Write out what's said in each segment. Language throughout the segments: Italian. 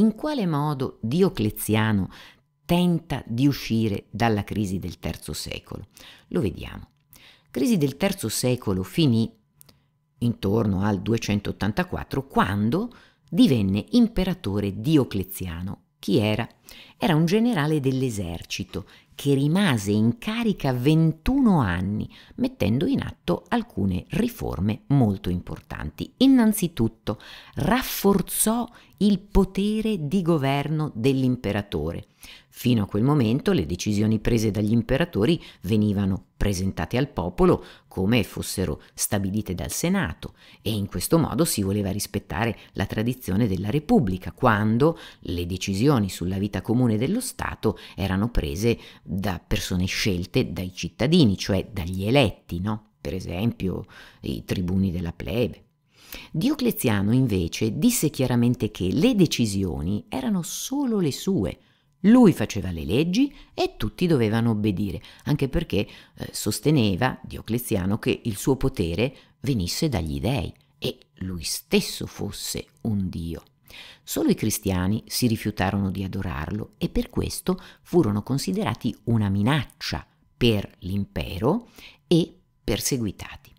in quale modo Diocleziano tenta di uscire dalla crisi del III secolo. Lo vediamo. Crisi del III secolo finì intorno al 284 quando divenne imperatore Diocleziano. Chi era era un generale dell'esercito che rimase in carica 21 anni, mettendo in atto alcune riforme molto importanti. Innanzitutto rafforzò il potere di governo dell'imperatore. Fino a quel momento le decisioni prese dagli imperatori venivano presentate al popolo come fossero stabilite dal Senato e in questo modo si voleva rispettare la tradizione della Repubblica, quando le decisioni sulla vita comune dello Stato erano prese da persone scelte dai cittadini, cioè dagli eletti, no? per esempio i tribuni della plebe. Diocleziano invece disse chiaramente che le decisioni erano solo le sue, lui faceva le leggi e tutti dovevano obbedire, anche perché eh, sosteneva Diocleziano che il suo potere venisse dagli dei e lui stesso fosse un dio. Solo i cristiani si rifiutarono di adorarlo e per questo furono considerati una minaccia per l'impero e perseguitati.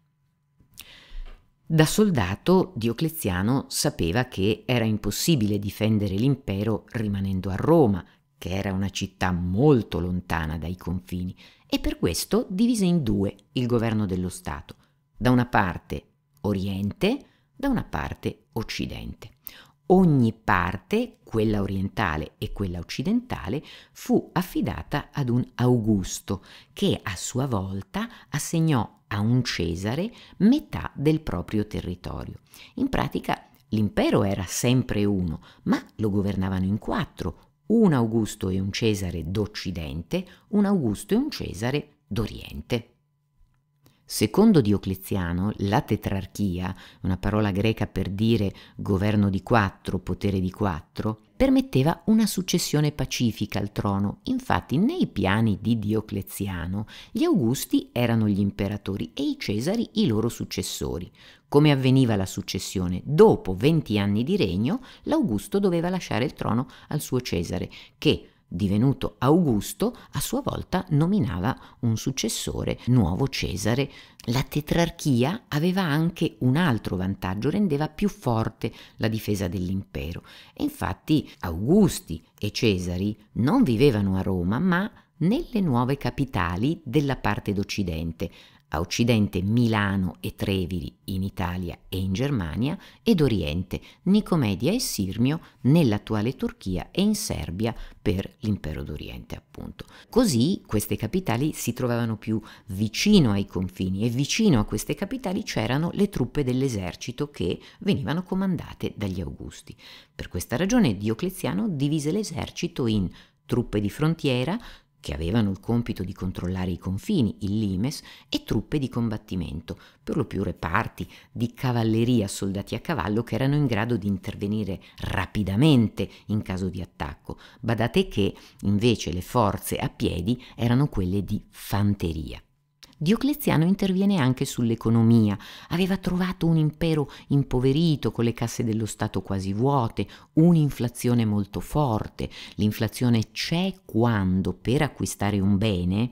Da soldato Diocleziano sapeva che era impossibile difendere l'impero rimanendo a Roma, che era una città molto lontana dai confini, e per questo divise in due il governo dello Stato, da una parte Oriente, da una parte Occidente. Ogni parte, quella orientale e quella occidentale, fu affidata ad un Augusto, che a sua volta assegnò a un Cesare metà del proprio territorio. In pratica l'impero era sempre uno, ma lo governavano in quattro, un Augusto e un Cesare d'Occidente, un Augusto e un Cesare d'Oriente. Secondo Diocleziano, la tetrarchia, una parola greca per dire governo di quattro, potere di quattro, permetteva una successione pacifica al trono. Infatti, nei piani di Diocleziano, gli Augusti erano gli imperatori e i Cesari i loro successori. Come avveniva la successione? Dopo 20 anni di regno, l'Augusto doveva lasciare il trono al suo Cesare, che, Divenuto Augusto, a sua volta nominava un successore, nuovo Cesare. La tetrarchia aveva anche un altro vantaggio, rendeva più forte la difesa dell'impero. E infatti Augusti e Cesari non vivevano a Roma, ma nelle nuove capitali della parte d'Occidente, a occidente Milano e Treviri in Italia e in Germania ed oriente Nicomedia e Sirmio nell'attuale Turchia e in Serbia per l'impero d'Oriente appunto. Così queste capitali si trovavano più vicino ai confini e vicino a queste capitali c'erano le truppe dell'esercito che venivano comandate dagli Augusti. Per questa ragione Diocleziano divise l'esercito in truppe di frontiera, che avevano il compito di controllare i confini, il limes, e truppe di combattimento, per lo più reparti di cavalleria, soldati a cavallo che erano in grado di intervenire rapidamente in caso di attacco. Badate che invece le forze a piedi erano quelle di fanteria. Diocleziano interviene anche sull'economia. Aveva trovato un impero impoverito, con le casse dello Stato quasi vuote, un'inflazione molto forte. L'inflazione c'è quando per acquistare un bene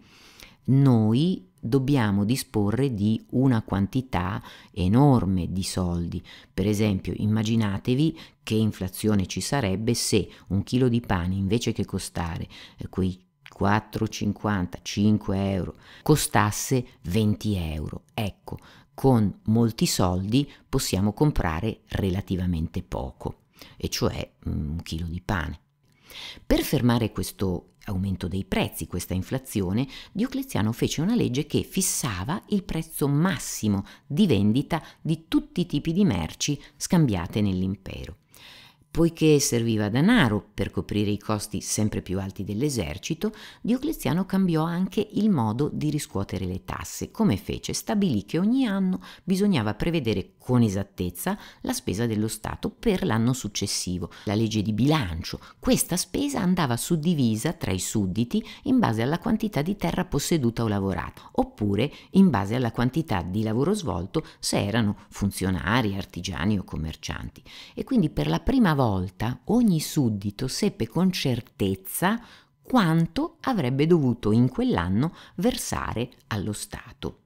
noi dobbiamo disporre di una quantità enorme di soldi. Per esempio, immaginatevi che inflazione ci sarebbe se un chilo di pane invece che costare eh, quei 4,50, 5 euro, costasse 20 euro. Ecco, con molti soldi possiamo comprare relativamente poco, e cioè mm, un chilo di pane. Per fermare questo aumento dei prezzi, questa inflazione, Diocleziano fece una legge che fissava il prezzo massimo di vendita di tutti i tipi di merci scambiate nell'impero. Poiché serviva denaro per coprire i costi sempre più alti dell'esercito, Diocleziano cambiò anche il modo di riscuotere le tasse. Come fece? Stabilì che ogni anno bisognava prevedere con esattezza la spesa dello Stato per l'anno successivo, la legge di bilancio. Questa spesa andava suddivisa tra i sudditi in base alla quantità di terra posseduta o lavorata, oppure in base alla quantità di lavoro svolto se erano funzionari, artigiani o commercianti. E quindi per la prima volta volta ogni suddito seppe con certezza quanto avrebbe dovuto in quell'anno versare allo Stato.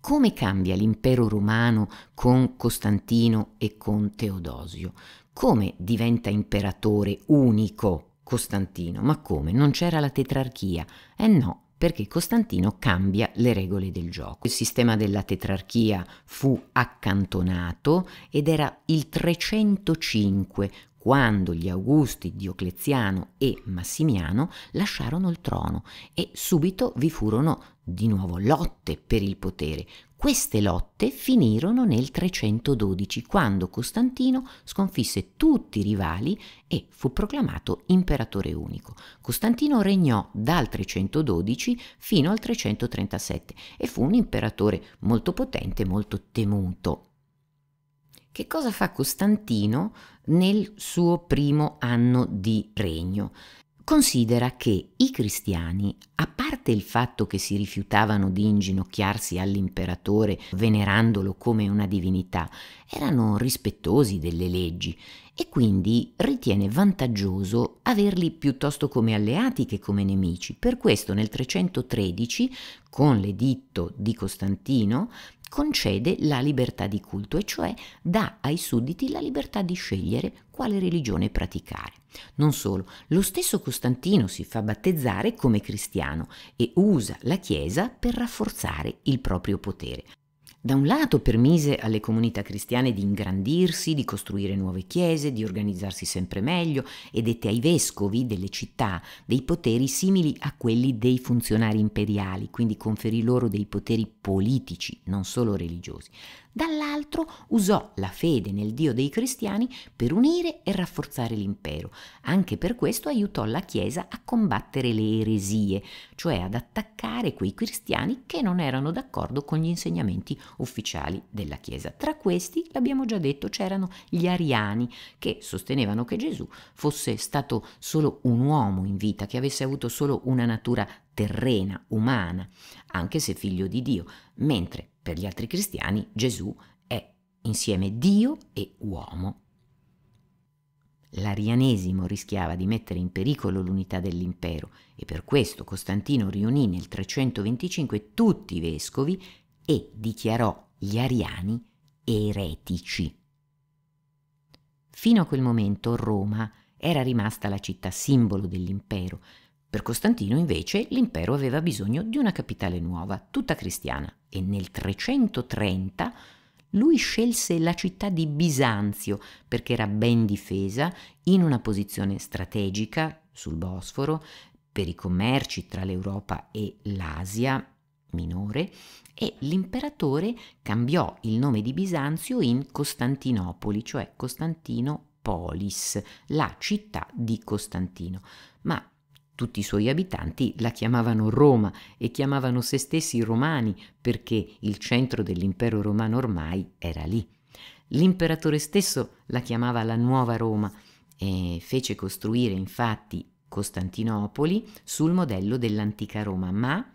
Come cambia l'impero romano con Costantino e con Teodosio? Come diventa imperatore unico Costantino? Ma come? Non c'era la tetrarchia? Eh no, perché Costantino cambia le regole del gioco. Il sistema della tetrarchia fu accantonato ed era il 305 quando gli Augusti, Diocleziano e Massimiano lasciarono il trono e subito vi furono di nuovo lotte per il potere, queste lotte finirono nel 312, quando Costantino sconfisse tutti i rivali e fu proclamato imperatore unico. Costantino regnò dal 312 fino al 337 e fu un imperatore molto potente, molto temuto. Che cosa fa Costantino nel suo primo anno di regno? Considera che i cristiani, a parte il fatto che si rifiutavano di inginocchiarsi all'imperatore venerandolo come una divinità, erano rispettosi delle leggi e quindi ritiene vantaggioso averli piuttosto come alleati che come nemici. Per questo nel 313, con l'editto di Costantino, concede la libertà di culto, e cioè dà ai sudditi la libertà di scegliere quale religione praticare. Non solo, lo stesso Costantino si fa battezzare come cristiano e usa la Chiesa per rafforzare il proprio potere. Da un lato permise alle comunità cristiane di ingrandirsi, di costruire nuove chiese, di organizzarsi sempre meglio e dette ai vescovi delle città dei poteri simili a quelli dei funzionari imperiali, quindi conferì loro dei poteri politici, non solo religiosi dall'altro usò la fede nel Dio dei cristiani per unire e rafforzare l'impero. Anche per questo aiutò la Chiesa a combattere le eresie, cioè ad attaccare quei cristiani che non erano d'accordo con gli insegnamenti ufficiali della Chiesa. Tra questi, l'abbiamo già detto, c'erano gli ariani che sostenevano che Gesù fosse stato solo un uomo in vita, che avesse avuto solo una natura terrena, umana, anche se figlio di Dio, mentre per gli altri cristiani Gesù è insieme Dio e uomo. L'arianesimo rischiava di mettere in pericolo l'unità dell'impero e per questo Costantino riunì nel 325 tutti i vescovi e dichiarò gli ariani eretici. Fino a quel momento Roma era rimasta la città simbolo dell'impero, per Costantino invece l'impero aveva bisogno di una capitale nuova, tutta cristiana, e nel 330 lui scelse la città di Bisanzio perché era ben difesa, in una posizione strategica sul Bosforo, per i commerci tra l'Europa e l'Asia minore e l'imperatore cambiò il nome di Bisanzio in Costantinopoli, cioè Costantinopolis, la città di Costantino. Ma tutti i suoi abitanti la chiamavano Roma e chiamavano se stessi romani perché il centro dell'impero romano ormai era lì. L'imperatore stesso la chiamava la Nuova Roma e fece costruire infatti Costantinopoli sul modello dell'antica Roma, ma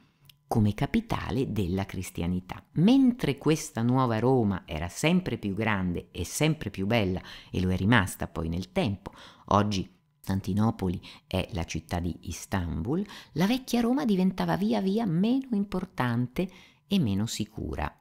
come capitale della cristianità. Mentre questa nuova Roma era sempre più grande e sempre più bella, e lo è rimasta poi nel tempo, oggi Costantinopoli e la città di Istanbul, la vecchia Roma diventava via via meno importante e meno sicura.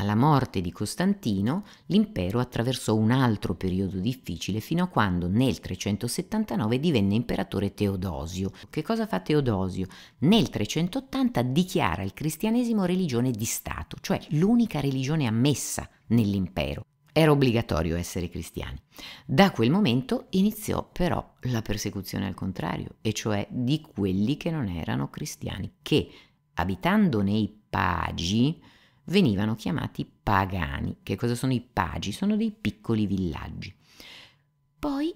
Alla morte di Costantino, l'impero attraversò un altro periodo difficile fino a quando nel 379 divenne imperatore Teodosio. Che cosa fa Teodosio? Nel 380 dichiara il cristianesimo religione di Stato, cioè l'unica religione ammessa nell'impero. Era obbligatorio essere cristiani. Da quel momento iniziò però la persecuzione al contrario, e cioè di quelli che non erano cristiani, che abitando nei pagi venivano chiamati pagani. Che cosa sono i pagi? Sono dei piccoli villaggi. Poi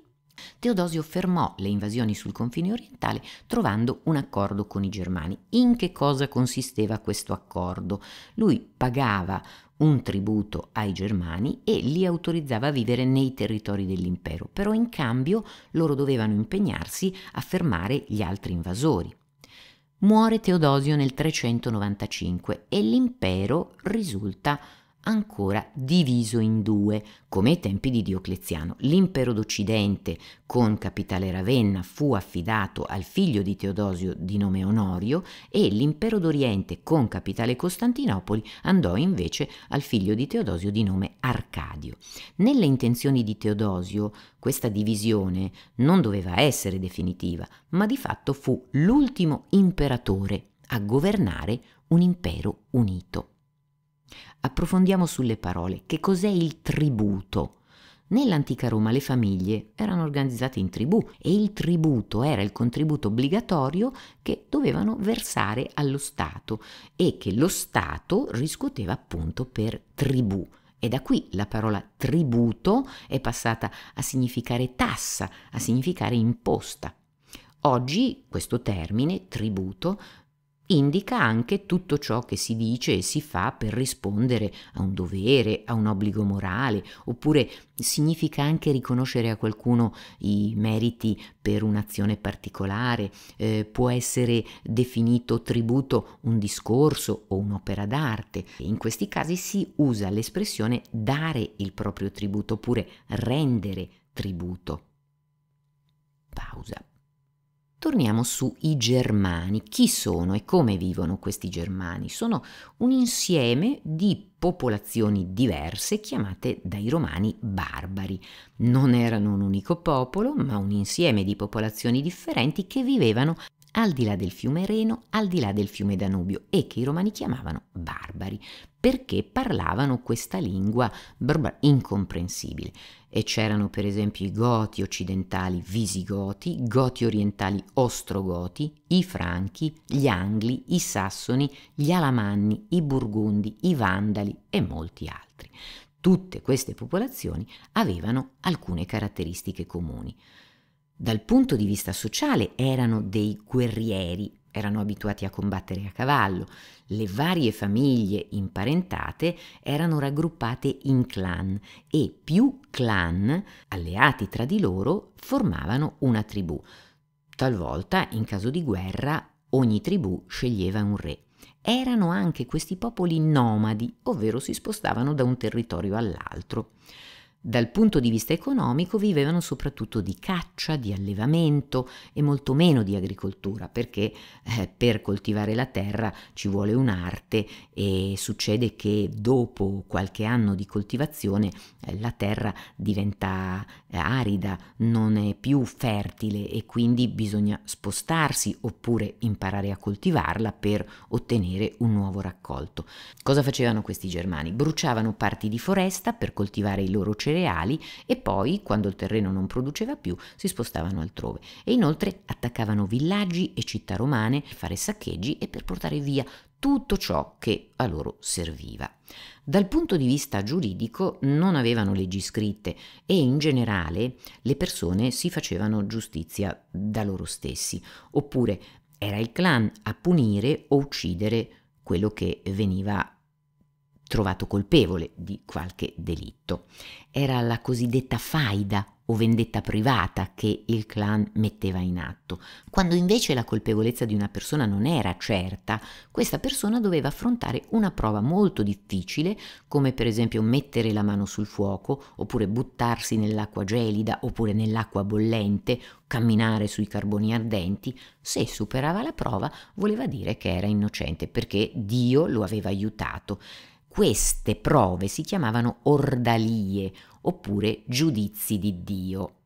Teodosio fermò le invasioni sul confine orientale trovando un accordo con i germani. In che cosa consisteva questo accordo? Lui pagava un tributo ai germani e li autorizzava a vivere nei territori dell'impero, però in cambio loro dovevano impegnarsi a fermare gli altri invasori. Muore Teodosio nel 395 e l'impero risulta ancora diviso in due, come ai tempi di Diocleziano. L'impero d'Occidente, con capitale Ravenna, fu affidato al figlio di Teodosio di nome Onorio e l'impero d'Oriente, con capitale Costantinopoli, andò invece al figlio di Teodosio di nome Arcadio. Nelle intenzioni di Teodosio questa divisione non doveva essere definitiva, ma di fatto fu l'ultimo imperatore a governare un impero unito. Approfondiamo sulle parole. Che cos'è il tributo? Nell'antica Roma le famiglie erano organizzate in tribù e il tributo era il contributo obbligatorio che dovevano versare allo Stato e che lo Stato riscuoteva appunto per tribù. E da qui la parola tributo è passata a significare tassa, a significare imposta. Oggi questo termine, tributo, indica anche tutto ciò che si dice e si fa per rispondere a un dovere, a un obbligo morale, oppure significa anche riconoscere a qualcuno i meriti per un'azione particolare, eh, può essere definito tributo un discorso o un'opera d'arte. In questi casi si usa l'espressione dare il proprio tributo oppure rendere tributo. Pausa. Torniamo sui germani. Chi sono e come vivono questi germani? Sono un insieme di popolazioni diverse chiamate dai romani barbari. Non erano un unico popolo, ma un insieme di popolazioni differenti che vivevano al di là del fiume Reno, al di là del fiume Danubio e che i romani chiamavano barbari perché parlavano questa lingua incomprensibile e c'erano per esempio i goti occidentali visigoti, goti orientali ostrogoti, i franchi, gli angli, i sassoni, gli alamanni, i burgundi, i vandali e molti altri. Tutte queste popolazioni avevano alcune caratteristiche comuni. Dal punto di vista sociale erano dei guerrieri erano abituati a combattere a cavallo, le varie famiglie imparentate erano raggruppate in clan e più clan, alleati tra di loro, formavano una tribù. Talvolta, in caso di guerra, ogni tribù sceglieva un re. Erano anche questi popoli nomadi, ovvero si spostavano da un territorio all'altro. Dal punto di vista economico vivevano soprattutto di caccia, di allevamento e molto meno di agricoltura, perché eh, per coltivare la terra ci vuole un'arte e succede che dopo qualche anno di coltivazione eh, la terra diventa eh, arida, non è più fertile e quindi bisogna spostarsi oppure imparare a coltivarla per ottenere un nuovo raccolto. Cosa facevano questi germani? Bruciavano parti di foresta per coltivare i loro cereali cereali e poi, quando il terreno non produceva più, si spostavano altrove e inoltre attaccavano villaggi e città romane per fare saccheggi e per portare via tutto ciò che a loro serviva. Dal punto di vista giuridico non avevano leggi scritte e in generale le persone si facevano giustizia da loro stessi, oppure era il clan a punire o uccidere quello che veniva trovato colpevole di qualche delitto. Era la cosiddetta faida o vendetta privata che il clan metteva in atto. Quando invece la colpevolezza di una persona non era certa, questa persona doveva affrontare una prova molto difficile, come per esempio mettere la mano sul fuoco, oppure buttarsi nell'acqua gelida, oppure nell'acqua bollente, camminare sui carboni ardenti. Se superava la prova, voleva dire che era innocente, perché Dio lo aveva aiutato. Queste prove si chiamavano ordalie oppure giudizi di Dio.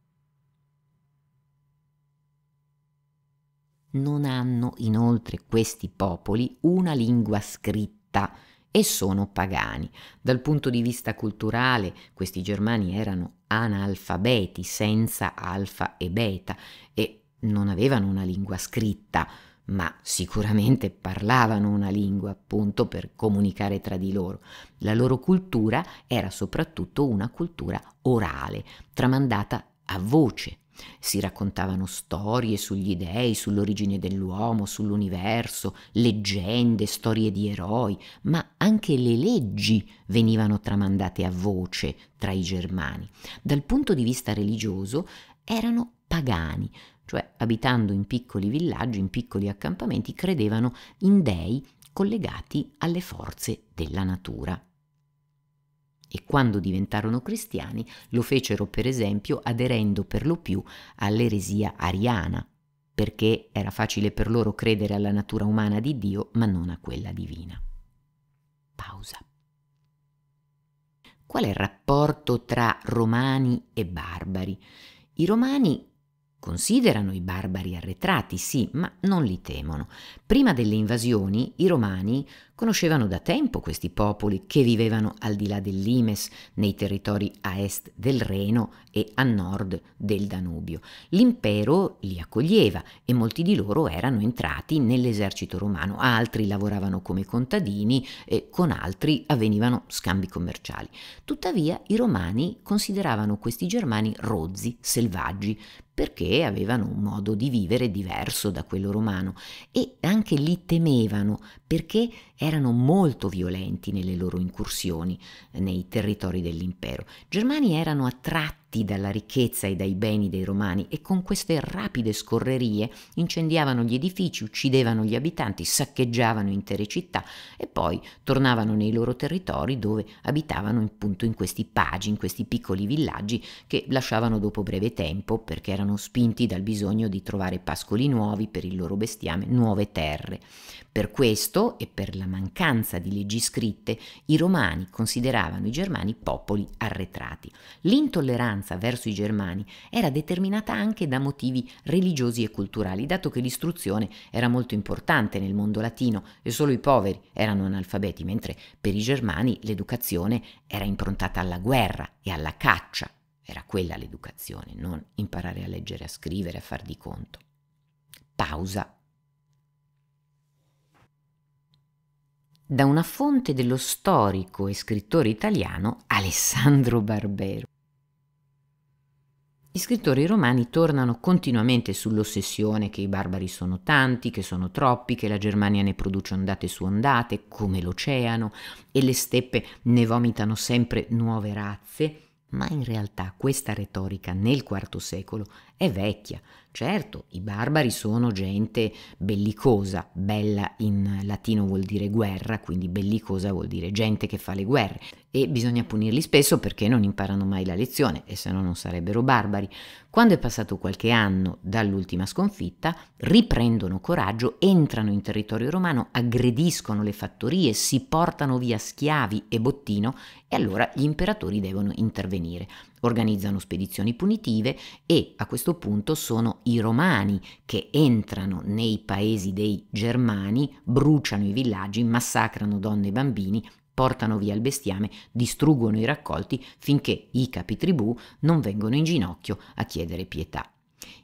Non hanno inoltre questi popoli una lingua scritta e sono pagani. Dal punto di vista culturale questi germani erano analfabeti senza alfa e beta e non avevano una lingua scritta ma sicuramente parlavano una lingua appunto per comunicare tra di loro. La loro cultura era soprattutto una cultura orale, tramandata a voce. Si raccontavano storie sugli dei, sull'origine dell'uomo, sull'universo, leggende, storie di eroi, ma anche le leggi venivano tramandate a voce tra i germani. Dal punto di vista religioso erano pagani, cioè abitando in piccoli villaggi, in piccoli accampamenti, credevano in dei collegati alle forze della natura. E quando diventarono cristiani lo fecero per esempio aderendo per lo più all'eresia ariana, perché era facile per loro credere alla natura umana di Dio ma non a quella divina. Pausa. Qual è il rapporto tra romani e barbari? I romani Considerano i barbari arretrati, sì, ma non li temono. Prima delle invasioni i romani conoscevano da tempo questi popoli che vivevano al di là del Limes, nei territori a est del Reno e a nord del Danubio. L'impero li accoglieva e molti di loro erano entrati nell'esercito romano, altri lavoravano come contadini e con altri avvenivano scambi commerciali. Tuttavia i romani consideravano questi germani rozzi, selvaggi, perché avevano un modo di vivere diverso da quello romano e anche li temevano perché erano molto violenti nelle loro incursioni nei territori dell'impero. Germani erano attratti attratti dalla ricchezza e dai beni dei romani e con queste rapide scorrerie incendiavano gli edifici, uccidevano gli abitanti, saccheggiavano intere città e poi tornavano nei loro territori dove abitavano appunto in questi pagi, in questi piccoli villaggi che lasciavano dopo breve tempo perché erano spinti dal bisogno di trovare pascoli nuovi per il loro bestiame, nuove terre. Per questo e per la mancanza di leggi scritte, i romani consideravano i germani popoli arretrati. L'intolleranza verso i germani era determinata anche da motivi religiosi e culturali, dato che l'istruzione era molto importante nel mondo latino e solo i poveri erano analfabeti, mentre per i germani l'educazione era improntata alla guerra e alla caccia. Era quella l'educazione, non imparare a leggere, a scrivere, a far di conto. Pausa da una fonte dello storico e scrittore italiano Alessandro Barbero. Gli scrittori romani tornano continuamente sull'ossessione che i barbari sono tanti, che sono troppi, che la Germania ne produce ondate su ondate, come l'oceano, e le steppe ne vomitano sempre nuove razze, ma in realtà questa retorica nel IV secolo è vecchia. Certo, i barbari sono gente bellicosa, bella in latino vuol dire guerra, quindi bellicosa vuol dire gente che fa le guerre e bisogna punirli spesso perché non imparano mai la lezione e se no non sarebbero barbari. Quando è passato qualche anno dall'ultima sconfitta, riprendono coraggio, entrano in territorio romano, aggrediscono le fattorie, si portano via schiavi e bottino e allora gli imperatori devono intervenire. Organizzano spedizioni punitive e a questo punto sono i romani che entrano nei paesi dei germani, bruciano i villaggi, massacrano donne e bambini portano via il bestiame, distruggono i raccolti finché i capi tribù non vengono in ginocchio a chiedere pietà.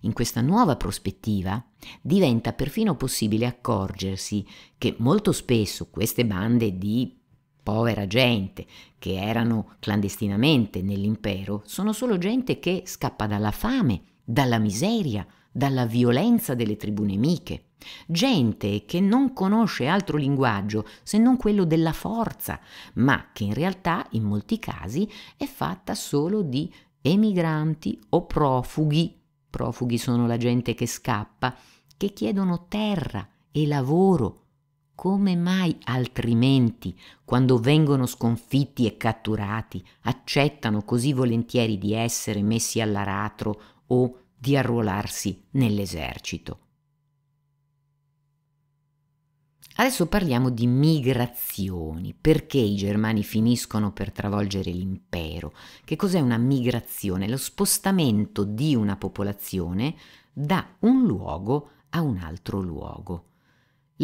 In questa nuova prospettiva diventa perfino possibile accorgersi che molto spesso queste bande di povera gente che erano clandestinamente nell'impero sono solo gente che scappa dalla fame, dalla miseria, dalla violenza delle tribù nemiche, gente che non conosce altro linguaggio se non quello della forza, ma che in realtà in molti casi è fatta solo di emigranti o profughi. Profughi sono la gente che scappa, che chiedono terra e lavoro. Come mai altrimenti, quando vengono sconfitti e catturati, accettano così volentieri di essere messi all'aratro o di arruolarsi nell'esercito. Adesso parliamo di migrazioni, perché i germani finiscono per travolgere l'impero. Che cos'è una migrazione? Lo spostamento di una popolazione da un luogo a un altro luogo.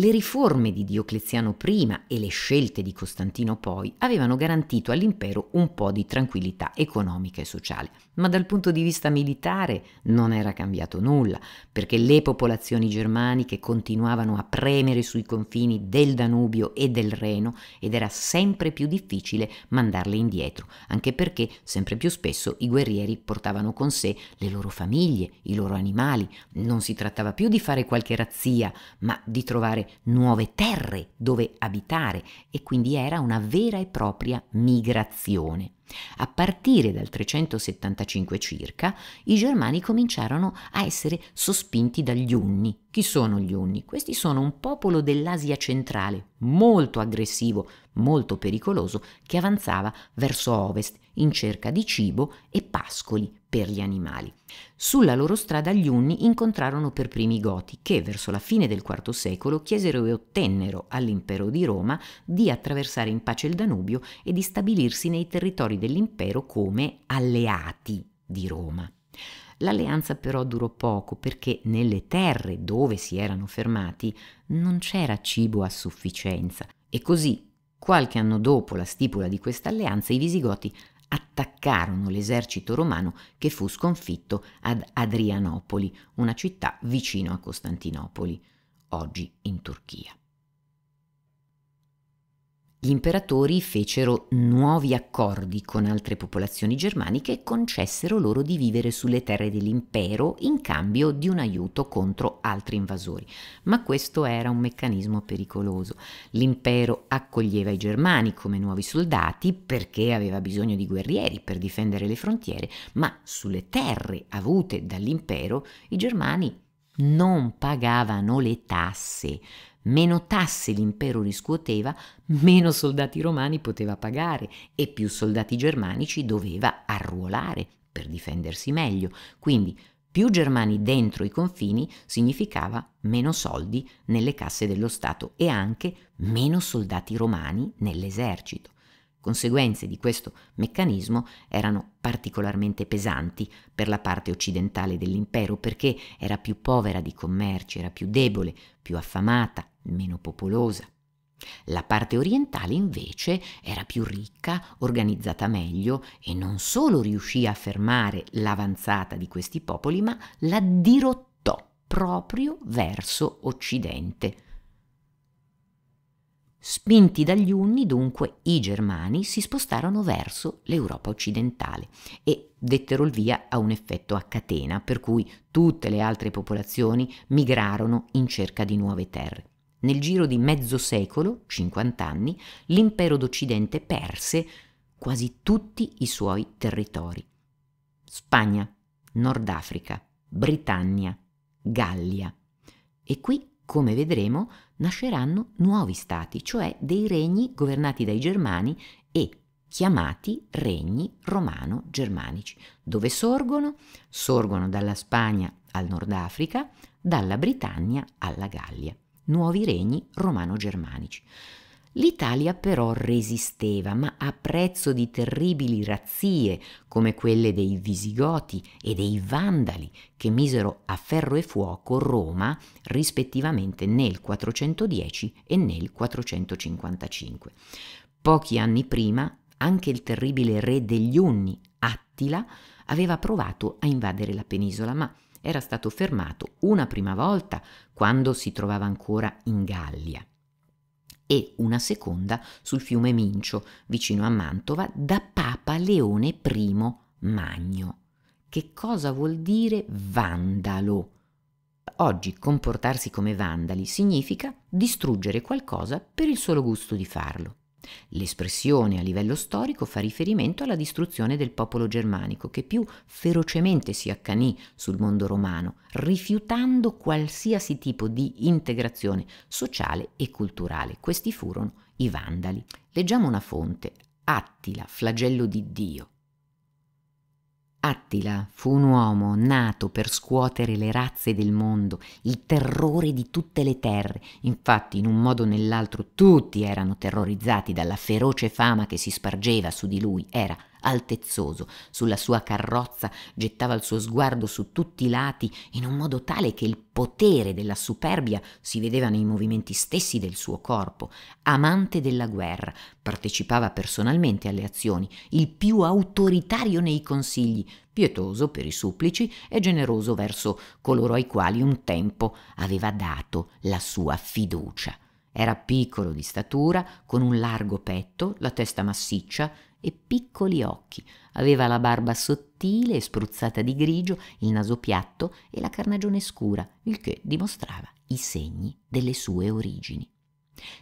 Le riforme di Diocleziano prima e le scelte di Costantino poi avevano garantito all'impero un po' di tranquillità economica e sociale, ma dal punto di vista militare non era cambiato nulla, perché le popolazioni germaniche continuavano a premere sui confini del Danubio e del Reno ed era sempre più difficile mandarle indietro, anche perché sempre più spesso i guerrieri portavano con sé le loro famiglie, i loro animali, non si trattava più di fare qualche razzia, ma di trovare nuove terre dove abitare e quindi era una vera e propria migrazione. A partire dal 375 circa, i germani cominciarono a essere sospinti dagli Unni. Chi sono gli Unni? Questi sono un popolo dell'Asia centrale, molto aggressivo, molto pericoloso, che avanzava verso ovest in cerca di cibo e pascoli per gli animali. Sulla loro strada gli Unni incontrarono per primi i Goti, che verso la fine del IV secolo chiesero e ottennero all'impero di Roma di attraversare in pace il Danubio e di stabilirsi nei territori dell'impero come alleati di Roma. L'alleanza però durò poco perché nelle terre dove si erano fermati non c'era cibo a sufficienza e così, qualche anno dopo la stipula di questa alleanza, i Visigoti attaccarono l'esercito romano che fu sconfitto ad Adrianopoli, una città vicino a Costantinopoli, oggi in Turchia. Gli imperatori fecero nuovi accordi con altre popolazioni germaniche e concessero loro di vivere sulle terre dell'impero in cambio di un aiuto contro altri invasori. Ma questo era un meccanismo pericoloso. L'impero accoglieva i germani come nuovi soldati perché aveva bisogno di guerrieri per difendere le frontiere, ma sulle terre avute dall'impero i germani non pagavano le tasse, Meno tasse l'impero riscuoteva, meno soldati romani poteva pagare e più soldati germanici doveva arruolare per difendersi meglio. Quindi più germani dentro i confini significava meno soldi nelle casse dello Stato e anche meno soldati romani nell'esercito. Conseguenze di questo meccanismo erano particolarmente pesanti per la parte occidentale dell'impero perché era più povera di commerci, era più debole, più affamata, meno popolosa. La parte orientale invece era più ricca, organizzata meglio e non solo riuscì a fermare l'avanzata di questi popoli, ma la dirottò proprio verso Occidente Spinti dagli Unni, dunque, i Germani si spostarono verso l'Europa occidentale e dettero il via a un effetto a catena, per cui tutte le altre popolazioni migrarono in cerca di nuove terre. Nel giro di mezzo secolo, 50 anni, l'impero d'Occidente perse quasi tutti i suoi territori. Spagna, Nord Africa, Britannia, Gallia. E qui come vedremo, nasceranno nuovi stati, cioè dei regni governati dai germani e chiamati regni romano-germanici. Dove sorgono? Sorgono dalla Spagna al Nord Africa, dalla Britannia alla Gallia. Nuovi regni romano-germanici. L'Italia però resisteva, ma a prezzo di terribili razzie come quelle dei Visigoti e dei Vandali, che misero a ferro e fuoco Roma rispettivamente nel 410 e nel 455. Pochi anni prima, anche il terribile re degli Unni, Attila, aveva provato a invadere la penisola, ma era stato fermato una prima volta quando si trovava ancora in Gallia e una seconda sul fiume Mincio, vicino a Mantova, da Papa Leone I Magno. Che cosa vuol dire vandalo? Oggi comportarsi come vandali significa distruggere qualcosa per il solo gusto di farlo. L'espressione a livello storico fa riferimento alla distruzione del popolo germanico che più ferocemente si accanì sul mondo romano, rifiutando qualsiasi tipo di integrazione sociale e culturale. Questi furono i Vandali. Leggiamo una fonte, Attila, flagello di Dio. Attila fu un uomo nato per scuotere le razze del mondo, il terrore di tutte le terre. Infatti, in un modo o nell'altro, tutti erano terrorizzati dalla feroce fama che si spargeva su di lui. Era altezzoso sulla sua carrozza, gettava il suo sguardo su tutti i lati in un modo tale che il potere della superbia si vedeva nei movimenti stessi del suo corpo. Amante della guerra, partecipava personalmente alle azioni, il più autoritario nei consigli, pietoso per i supplici e generoso verso coloro ai quali un tempo aveva dato la sua fiducia. Era piccolo di statura, con un largo petto, la testa massiccia, e piccoli occhi. Aveva la barba sottile e spruzzata di grigio, il naso piatto e la carnagione scura, il che dimostrava i segni delle sue origini.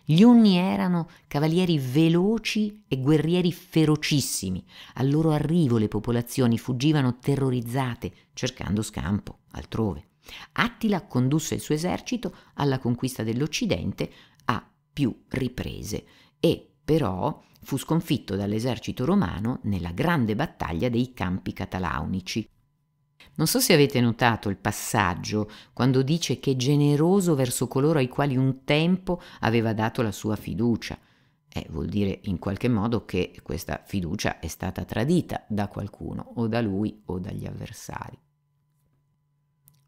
Gli unni erano cavalieri veloci e guerrieri ferocissimi. Al loro arrivo le popolazioni fuggivano terrorizzate, cercando scampo altrove. Attila condusse il suo esercito alla conquista dell'Occidente a più riprese e però fu sconfitto dall'esercito romano nella grande battaglia dei campi catalaunici. Non so se avete notato il passaggio quando dice che è generoso verso coloro ai quali un tempo aveva dato la sua fiducia. Eh, vuol dire in qualche modo che questa fiducia è stata tradita da qualcuno, o da lui o dagli avversari.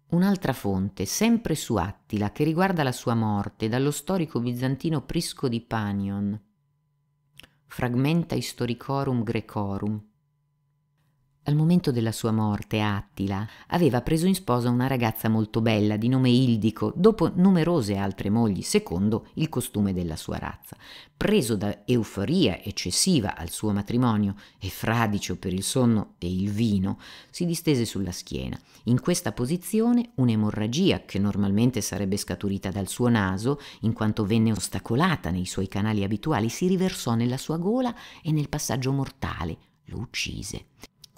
Un'altra fonte, sempre su Attila, che riguarda la sua morte, dallo storico bizantino Prisco di Panion. Fragmenta Historicorum Grecorum al momento della sua morte, Attila aveva preso in sposa una ragazza molto bella di nome Ildico, dopo numerose altre mogli, secondo il costume della sua razza. Preso da euforia eccessiva al suo matrimonio e fradicio per il sonno e il vino, si distese sulla schiena. In questa posizione un'emorragia, che normalmente sarebbe scaturita dal suo naso, in quanto venne ostacolata nei suoi canali abituali, si riversò nella sua gola e nel passaggio mortale lo uccise.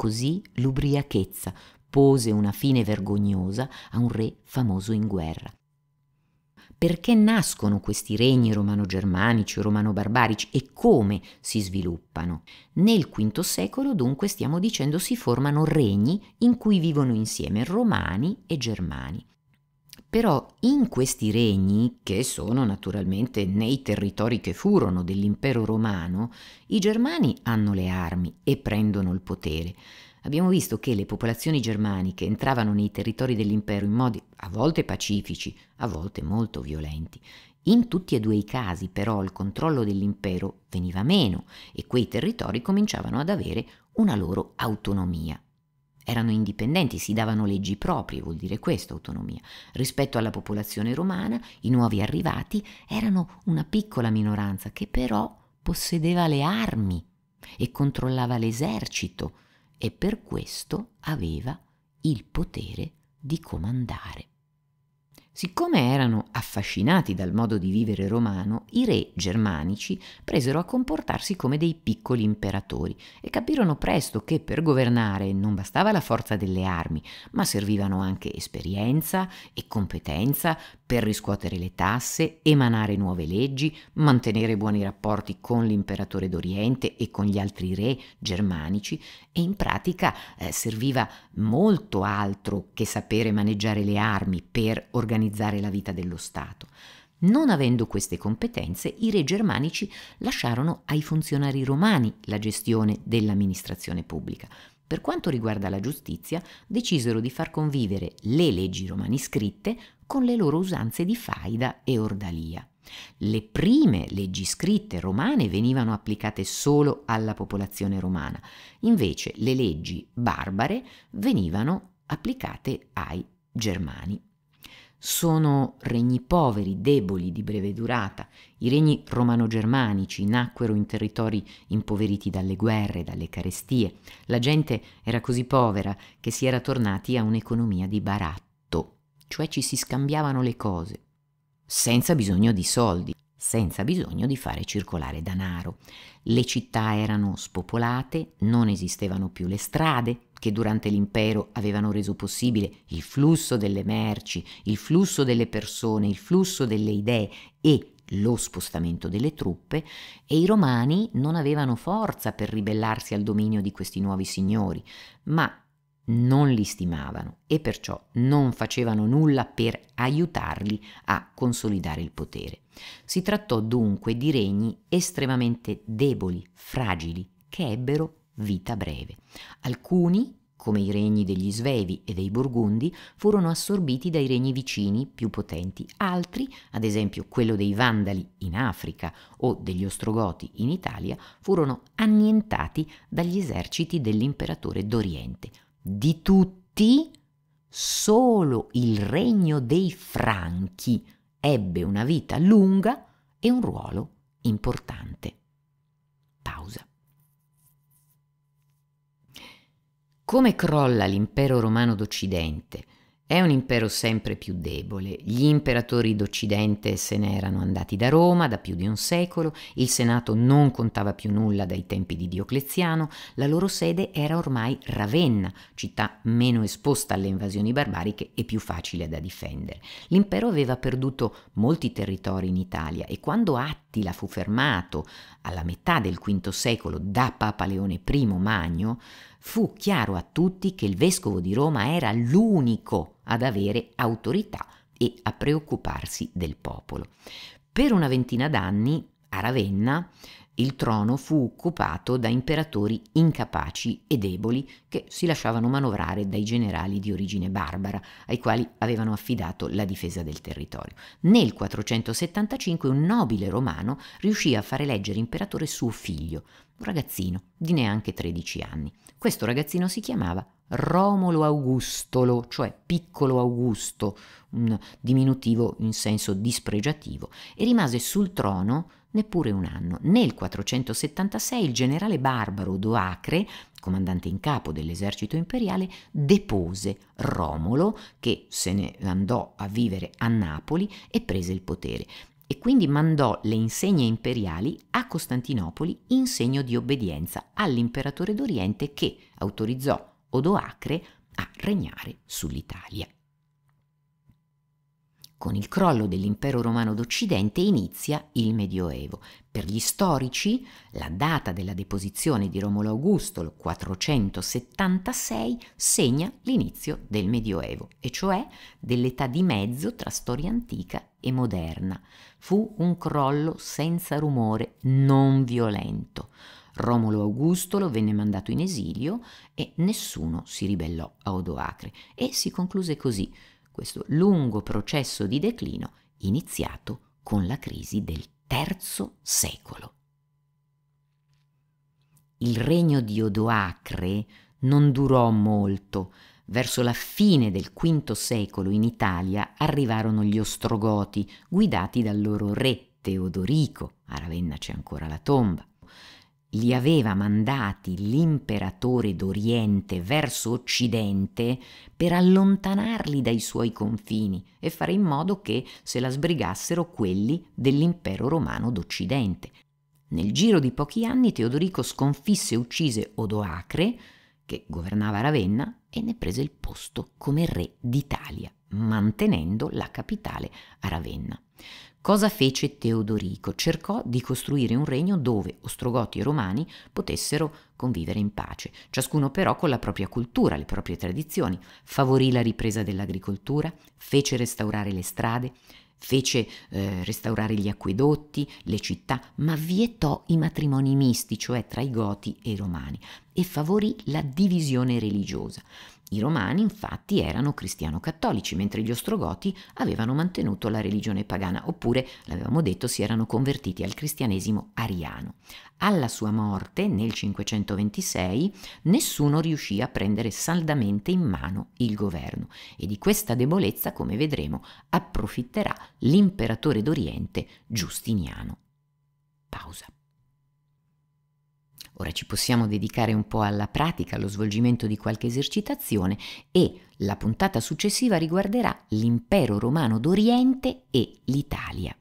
Così l'ubriachezza pose una fine vergognosa a un re famoso in guerra. Perché nascono questi regni romano-germanici o romano-barbarici e come si sviluppano? Nel V secolo dunque stiamo dicendo si formano regni in cui vivono insieme romani e germani. Però in questi regni, che sono naturalmente nei territori che furono dell'impero romano, i germani hanno le armi e prendono il potere. Abbiamo visto che le popolazioni germaniche entravano nei territori dell'impero in modi a volte pacifici, a volte molto violenti. In tutti e due i casi però il controllo dell'impero veniva meno e quei territori cominciavano ad avere una loro autonomia erano indipendenti, si davano leggi proprie, vuol dire questo autonomia. Rispetto alla popolazione romana, i nuovi arrivati erano una piccola minoranza che però possedeva le armi e controllava l'esercito e per questo aveva il potere di comandare. Siccome erano affascinati dal modo di vivere romano, i re germanici presero a comportarsi come dei piccoli imperatori e capirono presto che per governare non bastava la forza delle armi, ma servivano anche esperienza e competenza per riscuotere le tasse, emanare nuove leggi, mantenere buoni rapporti con l'imperatore d'Oriente e con gli altri re germanici e in pratica eh, serviva molto altro che sapere maneggiare le armi per organizzare organizzare la vita dello Stato. Non avendo queste competenze, i re germanici lasciarono ai funzionari romani la gestione dell'amministrazione pubblica. Per quanto riguarda la giustizia, decisero di far convivere le leggi romani scritte con le loro usanze di faida e ordalia. Le prime leggi scritte romane venivano applicate solo alla popolazione romana, invece le leggi barbare venivano applicate ai germani sono regni poveri, deboli, di breve durata. I regni romano-germanici nacquero in territori impoveriti dalle guerre, dalle carestie. La gente era così povera che si era tornati a un'economia di baratto, cioè ci si scambiavano le cose, senza bisogno di soldi, senza bisogno di fare circolare danaro. Le città erano spopolate, non esistevano più le strade, che durante l'impero avevano reso possibile il flusso delle merci, il flusso delle persone, il flusso delle idee e lo spostamento delle truppe, e i romani non avevano forza per ribellarsi al dominio di questi nuovi signori, ma non li stimavano e perciò non facevano nulla per aiutarli a consolidare il potere. Si trattò dunque di regni estremamente deboli, fragili, che ebbero vita breve. Alcuni, come i regni degli Svevi e dei Burgundi, furono assorbiti dai regni vicini più potenti. Altri, ad esempio quello dei Vandali in Africa o degli Ostrogoti in Italia, furono annientati dagli eserciti dell'imperatore d'Oriente. Di tutti, solo il regno dei Franchi ebbe una vita lunga e un ruolo importante. Pausa. Come crolla l'impero romano d'Occidente? È un impero sempre più debole. Gli imperatori d'Occidente se ne erano andati da Roma da più di un secolo, il Senato non contava più nulla dai tempi di Diocleziano, la loro sede era ormai Ravenna, città meno esposta alle invasioni barbariche e più facile da difendere. L'impero aveva perduto molti territori in Italia e quando Attila fu fermato alla metà del V secolo da Papa Leone I Magno, fu chiaro a tutti che il vescovo di Roma era l'unico ad avere autorità e a preoccuparsi del popolo. Per una ventina d'anni a Ravenna il trono fu occupato da imperatori incapaci e deboli che si lasciavano manovrare dai generali di origine barbara, ai quali avevano affidato la difesa del territorio. Nel 475 un nobile romano riuscì a fare eleggere imperatore suo figlio, un ragazzino di neanche 13 anni. Questo ragazzino si chiamava Romolo Augustolo, cioè piccolo Augusto, un diminutivo in senso dispregiativo, e rimase sul trono neppure un anno. Nel 476 il generale barbaro Doacre, comandante in capo dell'esercito imperiale, depose Romolo, che se ne andò a vivere a Napoli e prese il potere e quindi mandò le insegne imperiali a Costantinopoli in segno di obbedienza all'imperatore d'Oriente che autorizzò Odoacre a regnare sull'Italia. Con il crollo dell'impero romano d'Occidente inizia il Medioevo. Per gli storici la data della deposizione di Romolo Augusto, il 476, segna l'inizio del Medioevo, e cioè dell'età di mezzo tra storia antica e moderna. Fu un crollo senza rumore, non violento. Romolo Augustolo venne mandato in esilio e nessuno si ribellò a Odoacre e si concluse così questo lungo processo di declino iniziato con la crisi del III secolo. Il regno di Odoacre non durò molto. Verso la fine del V secolo in Italia arrivarono gli Ostrogoti, guidati dal loro re Teodorico, a Ravenna c'è ancora la tomba, li aveva mandati l'imperatore d'Oriente verso Occidente per allontanarli dai suoi confini e fare in modo che se la sbrigassero quelli dell'impero romano d'Occidente. Nel giro di pochi anni Teodorico sconfisse e uccise Odoacre, che governava Ravenna, e ne prese il posto come re d'Italia mantenendo la capitale a Ravenna. Cosa fece Teodorico? Cercò di costruire un regno dove ostrogoti e romani potessero convivere in pace, ciascuno però con la propria cultura, le proprie tradizioni, favorì la ripresa dell'agricoltura, fece restaurare le strade, fece eh, restaurare gli acquedotti, le città, ma vietò i matrimoni misti, cioè tra i Goti e i Romani, e favorì la divisione religiosa. I romani infatti erano cristiano-cattolici, mentre gli ostrogoti avevano mantenuto la religione pagana, oppure, l'avevamo detto, si erano convertiti al cristianesimo ariano. Alla sua morte, nel 526, nessuno riuscì a prendere saldamente in mano il governo e di questa debolezza, come vedremo, approfitterà l'imperatore d'Oriente Giustiniano. Pausa. Ora ci possiamo dedicare un po' alla pratica, allo svolgimento di qualche esercitazione e la puntata successiva riguarderà l'impero romano d'Oriente e l'Italia.